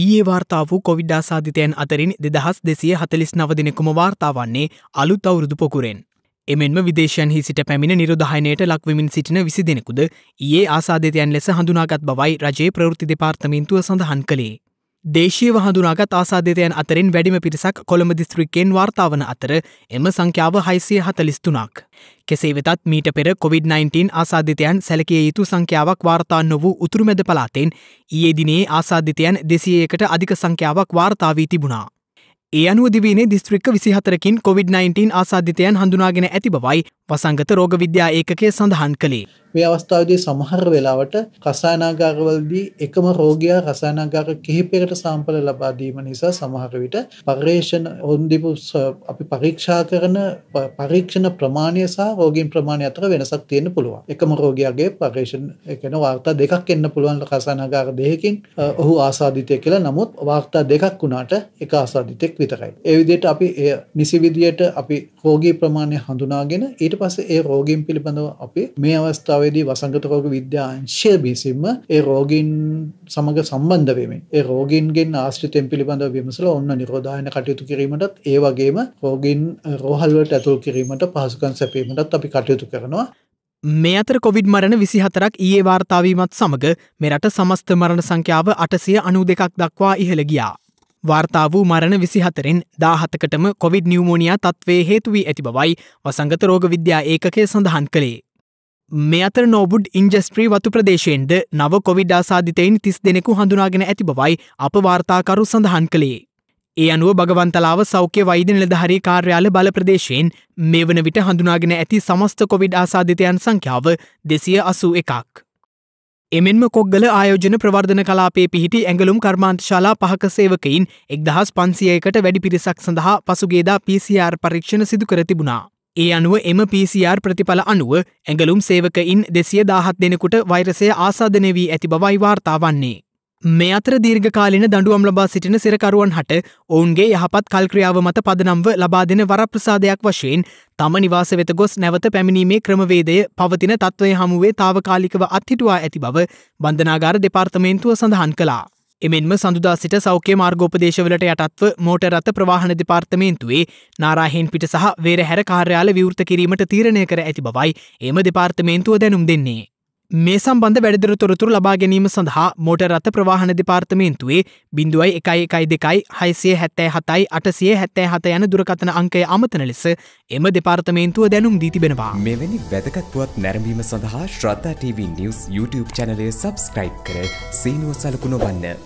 ඊයේ වාර්තාාවූ කොවිඩ් ආසාධිතයන් අතරින් දෙදහස් දෙසිය හතලිස් නවදිනෙකුම වාර්තාාවන්නේ අලුත් අවුරුදු පොකුරෙන්. එමෙන්ම විදේශයන්හි සිට පැමිණ නිරධහනයට ලක්විමින් සිටින විසි දෙනෙකුද ඒ ආසාධතයන් ලෙස හඳුනාගත් බවයි රජයේ ප්‍රවෘති දෙපාර්තමින්තුව සඳහන් කළේ. දේශීව හඳුනාගත් ආසාධිතයන් අතරින් වැඩිම පිරිසක් කොළඹ දිස්ත්‍රික්කෙන් වාර්තාාවන අතර එම සංඛ්‍යාව හයිසිය හතලිස්තුනාක්. කෙසේ වෙතත් මීට පෙර COොVID-19 ආසාධිතයන් සැලකිය යුතු සංඛ්‍යාවක් වාර්තා නොවූ උතුරුමැද පලාතෙන් ඒ දිනේ ආසාධිතයන් දෙසියකට අධික සංඛ්‍යාවක් වාර්තාාවී තිබුණා. ඒ අනුවදිවීනේ දිස්ත්‍රික්ක විසිහතරකින් COොVID-19 ආසාධිතයන් හඳුනාගෙන ඇති බවයි වසංගත රෝගවිද්‍යා ඒකකය සඳහන් කළේ. මේ අවස්ථාවේදී සමහර වෙලාවට රසායනාගාරවලදී එකම රෝගියා රසායනාගාර කිහිපයකට සාම්පල ලබා දීම නිසා සමහර විට පර්යේෂණ හොන්දිපු අපි පරීක්ෂා කරන පරීක්ෂණ ප්‍රමාණය සහ රෝගීන් ප්‍රමාණය අතර වෙනසක් තියෙන්න පුළුවන්. එකම රෝගියාගේ පර්යේෂණ කියන වාර්තා දෙකක් එන්න පුළුවන් රසායනාගාර දෙකකින් ඔහු ආසාදිතය කියලා. නමුත් වාර්තා දෙකක් වුණාට එක ආසාදිතෙක් විතරයි. ඒ විදිහට අපි එය නිසි විදියට අපි රෝගී ප්‍රමාණය හඳුනාගෙන ඊට පස්සේ ඒ රෝගීන් පිළිබඳව අපි මේ අවස්ථාවේ ලංකාවේදී වසංගත රෝග විද්‍යාංශය විසින්ම ඒ රෝගීන් සමග සම්බන්ධ වෙමින් ඒ රෝගීන්ගෙන් ආශ්‍රිතයන් පිළිබඳව විමසලා ඔන්න නිරෝධායන කටයුතු කිරීමටත් ඒ වගේම රෝගීන් රෝහල් වලට ඇතුල් කිරීමට පහසුකම් සැපීමටත් අපි කටයුතු කරනවා මේ අතර කොවිඩ් මරණ විසිහතරක් ඒ වාර්තාාවීමත් සමඟ මෙරට සමස්ත මරණ සංඛ්‍යාව අටසය අනු දෙකක් දක්වා ඉහළ ගියා. වාර්තා වූ මරණ විසිහතරෙන් දාහතකටම කොවිඩ් නිියමෝනිිය තත්වේ හේතුවී ඇති බවයි වසංගත රෝග විද්‍යා ඒකකය සඳහන් කළේ. මේ අතර නෝබුඩ් ඉන්ජස්ට්‍රී වතු ප්‍රදේශයෙන්ද නව කොවිඩ් ආසාධිතයින් තිස් දෙනෙකු හඳුනාගෙන ඇති බවයි අප වාර්තාකරු සඳහන් කළේ. ඒ අනුව භගවන්තලාව සෞඛ්‍ය වෛද නිලධහරි කාර්යාල බල ප්‍රදේශයෙන් මේ වන විට හඳුනාගෙන ඇති සමස්ත කොවිඩ් ආසාධිතයන් සංඛ්‍යාව දෙසිය අසූ එකක්. එමෙන්ම කොග්ගල ආයෝජන ප්‍රවර්ධන කලාපේ පිහිටි ඇඟලුම් කර්මාන්තශාලා පහක සේවකයින් එක්දහස් පන්සියයකට වැඩි පිරිසක් සඳහා පසුගේදා PCR පරීක්ෂණ සිදු කර තිබුණා. ඒ අනුව එම PCR ප්‍රතිඵල අනුව ඇඟලුම් සේවකයින් දෙසිය දාහත් දෙනෙකුට වෛරසය ආසාධනය වී ඇති බවයි වාර්තා වන්නේ. මේ අතර දීර්ඝකාලින දඩුවම් ලබා සිටින සිරකරුවන් හට ඔවුන්ගේ යහපත් කල්ක්‍රියාව මත පදනම්ව ලබා දෙන වරප්‍රසාදයක් වශයෙන් තම නිවාස වෙත ගොස් නැවත පැමිණීමේ ක්‍රමවේදය පවතින තත්ත්වය හමුවේ තාවකාලිකව අත්හිටුවා ඇති බව බන්ධනාගාර දෙපාර්තමේන්තුව සඳහන් කලා. එමෙන්ම සඳුදා සිට සෞඛ්‍ය මාර්ගෝපදේශවලට යටත්ව මෝටරත්ත ප්‍රවාහන දෙපාර්තමේන්තුවේ නාරාහෙන් පිට සහ වේරහැර කාර්යාල විවෘත කිරීමට තීරණය කර ඇති බවයි එම දෙපාර්තමේන්තුව දැනුම් දෙන්නේ. මේ සම්බන්ධ වැඩදිර තොරතුර ලබා ගැනීම සඳහා මෝට රත ප්‍රවාහන දෙපාර්තමේන්තුවේ බිඳුවයි එකයි එකයි දෙකයි හයිසිය හැත්තෑ හතයි අටසිය හැත්තෑ හත යන දුරකතන අංකය අමතන ලෙස එම දෙපාර්තමේන්තුව දැනුම් දී තිබෙනවා මෙවැනි වැදකත්වත් නැරඹීම සඳහා ශ්‍රද්ධා TV නිවස් YouTube චැනලය සබස්ක්‍රයිබ් කර සීනුව සලකුණ වන්න.